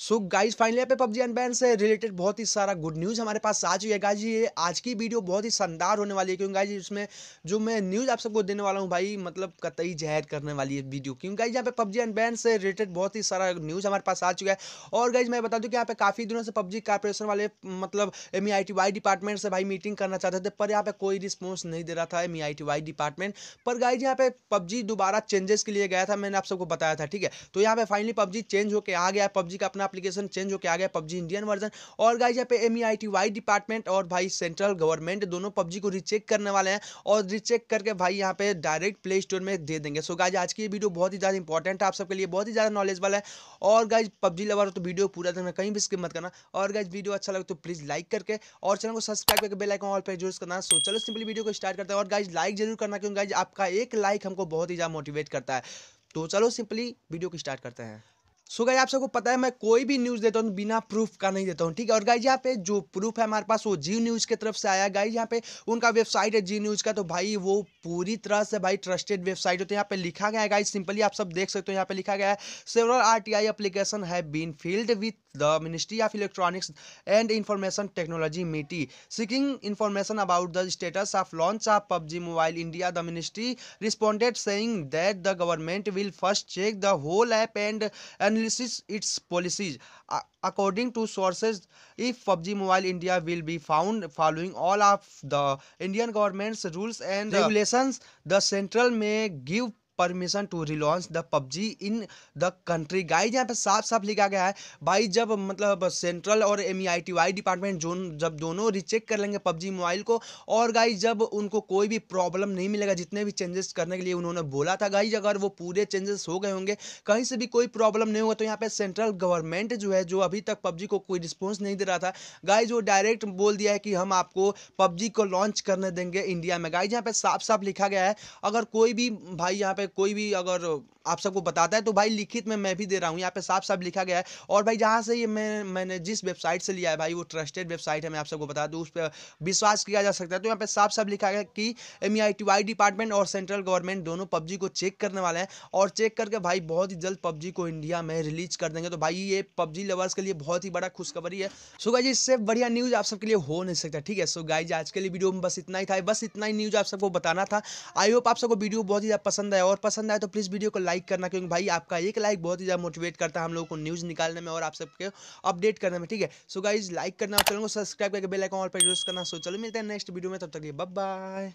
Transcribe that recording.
सो guys finally पे PUBG unban से related बहुत ही सारा गुड न्यूज़ हमारे पास आ चुकी है गाइज ये आज की वीडियो बहुत ही शानदार होने वाली है क्योंकि गाइज इसमें जो मैं न्यूज़ आप सबको देने वाला हूँ भाई मतलब कतई जहर करने वाली है वीडियो क्योंकि गाइज यहाँ पे पबजी अनबैन से रिलेटेड बहुत ही सारा न्यूज़ हमारे पास आ चुका है और गाइज मैं बता दूँ कि यहाँ पे काफ़ी दिनों से पबजी कॉरपोरेशन वाले मतलब एम ई डिपार्टमेंट से भाई मीटिंग करना चाहते थे पर यहाँ पे कोई रिस्पॉन्स नहीं दे रहा था एम डिपार्टमेंट e पर गाइज यहाँ पे पबजी दोबारा चेंजेस के लिए गया था मैंने आप सबको बताया था ठीक है तो यहाँ पे फाइनली पबजी चेंज होकर आ गया पबजी का अपना एप्लीकेशन चेंज होकर आ गया पबजी इंडियन वर्जन और गाइज यहाँ पे एम डिपार्टमेंट e और भाई सेंट्रल गवर्नमेंट दोनों पबजी को रिचेक करने वाले हैं और रिचेक करके भाई यहाँ पे डायरेक्ट प्ले स्टोर में दे देंगे सो गाइज आज की वीडियो बहुत ही ज़्यादा इंपॉर्टेंट है आप सबके लिए बहुत ही ज़्यादा नॉलेजबल है और गाइज पबजी लवर तो वीडियो पूरा देखना कहीं भी स्किप मत करना और गाइज वीडियो अच्छा लगे तो प्लीज़ लाइक करके और चैनल को सब्सक्राइब करके बेलाइक ऑल पर जरूर करना सो चलो सिंपली वीडियो को स्टार्ट करते हैं और गाइज लाइक जरूर करना क्योंकि गाइज आपका एक लाइक हमको बहुत ही ज़्यादा मोटिवेट करता है तो चलो सिंपली वीडियो को स्टार्ट करते हैं सो गाइज आप सबको पता है मैं कोई भी न्यूज़ देता हूँ बिना प्रूफ का नहीं देता हूँ ठीक है और गाइज यहाँ पे जो प्रूफ है हमारे पास वो जी न्यूज़ की तरफ से आया गाइज यहाँ पे उनका वेबसाइट है जी न्यूज़ का तो भाई वो पूरी तरह से भाई ट्रस्टेड वेबसाइट होते हैं यहाँ पे लिखा गया है गाइज सिंपली आप सब देख सकते हो यहाँ पे लिखा गया है several R T I application has been filed with the Ministry of Electronics and Information Technology MITI. Seeking information about the status of launch of PUBG Mobile India, the ministry responded saying that the government will first check the whole app and analyze its policies. According to sources, if PUBG Mobile India will be found following all of the Indian government's rules and regulations, the central may give permission to relaunch the PUBG in the country guys यहाँ पे साफ साफ लिखा गया है भाई जब मतलब सेंट्रल और एम डिपार्टमेंट जो जब दोनों रिचेक कर लेंगे पबजी मोबाइल को और गाइज जब उनको कोई भी प्रॉब्लम नहीं मिलेगा जितने भी चेंजेस करने के लिए उन्होंने बोला था गाइज अगर वो पूरे चेंजेस हो गए होंगे कहीं से भी कोई प्रॉब्लम नहीं होगा तो यहाँ पे सेंट्रल गवर्नमेंट जो है जो अभी तक पबजी को कोई रिस्पॉन्स नहीं दे रहा था गाइज वो डायरेक्ट बोल दिया है कि हम आपको पबजी को लॉन्च करने देंगे इंडिया में गाइज यहाँ पे साफ साफ लिखा गया है अगर कोई भी भाई यहाँ पे कोई भी अगर आप सबको बताता है तो भाई लिखित में मैं भी दे रहा हूँ यहाँ पे साफ साफ लिखा गया है और भाई जहाँ से ये मैं मैंने जिस वेबसाइट से लिया है भाई वो ट्रस्टेड वेबसाइट है मैं आप सबको बता दूँ उस पर विश्वास किया जा सकता है तो यहाँ पे साफ साफ लिखा गया कि एम e डिपार्टमेंट और सेंट्रल गवर्नमेंट दोनों पबजी को चेक करने वाले हैं और चेक करके भाई बहुत ही जल्द पबजी को इंडिया में रिलीज कर देंगे तो भाई ये पबजी लवर्स के लिए बहुत ही बड़ा खुशखबरी है सो जी इससे बढ़िया न्यूज़ आप सबके लिए हो नहीं सकता ठीक है सो गाइज आज के लिए वीडियो में बस इतना ही था बस इतना ही न्यूज़ आप सबको बताना था आई होप आप सबको वीडियो बहुत ही ज़्यादा पसंद आया और पसंद आया तो प्लीज़ वीडियो को लाइक लाइक करना क्योंकि भाई आपका एक लाइक बहुत ही ज़्यादा मोटिवेट करता है हम लोग को न्यूज़ निकालने में और आप सबके अपडेट करने में ठीक है सो गाइज लाइक करना चैनल को सब्सक्राइब करके बेलाइकॉन और पर यूज़ करना सो चलो मिलते हैं नेक्स्ट वीडियो में तब तक बाय